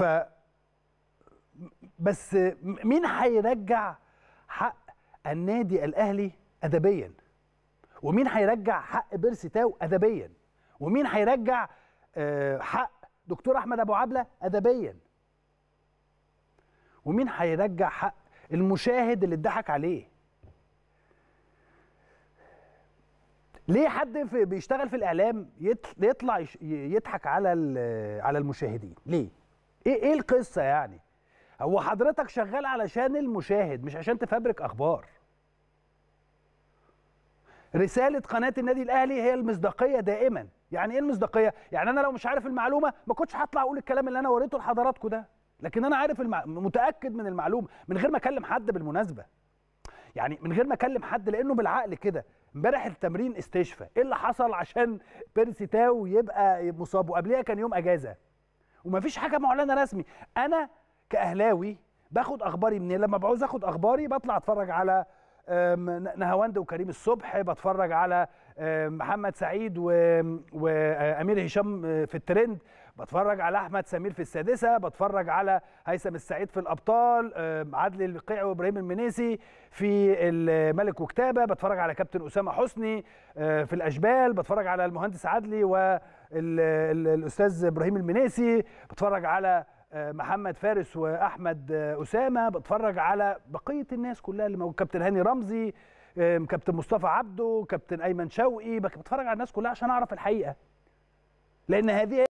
ف بس مين هيرجع حق النادي الاهلي ادبيا ومين هيرجع حق بيرسي تاو ادبيا ومين هيرجع آه، حق دكتور احمد ابو عبله ادبيا ومين هيرجع حق المشاهد اللي اتضحك عليه ليه حد في بيشتغل في الاعلام يطلع يضحك على على المشاهدين ليه ايه ايه القصه يعني هو حضرتك شغال علشان المشاهد مش عشان تفبرك اخبار رساله قناه النادي الاهلي هي المصداقيه دائما يعني ايه المصداقيه يعني انا لو مش عارف المعلومه ما كنتش هطلع اقول الكلام اللي انا وريته لحضراتكم ده لكن انا عارف المع... متاكد من المعلومه من غير ما اكلم حد بالمناسبه يعني من غير ما اكلم حد لانه بالعقل كده امبارح التمرين استشفى ايه اللي حصل عشان بيرسي تاو يبقى مصاب وقبليها كان يوم اجازه فيش حاجه معلنه رسمي انا كاهلاوي باخد اخباري منين لما بعوز اخد اخباري بطلع اتفرج على نهاوند وكريم الصبح بتفرج على محمد سعيد وامير هشام في الترند بتفرج على احمد سمير في السادسه بتفرج على هيثم السعيد في الابطال عدلي القيع وابراهيم المنيسي في الملك وكتابه بتفرج على كابتن اسامه حسني أه، في الاشبال بتفرج على المهندس عدلي والاستاذ ابراهيم المنيسي بتفرج على محمد فارس واحمد اسامه بتفرج على بقيه الناس كلها اللي موجود كابتن هاني رمزي كابتن مصطفى عبده كابتن ايمن شوقي بتفرج على الناس كلها عشان اعرف الحقيقه لان هذه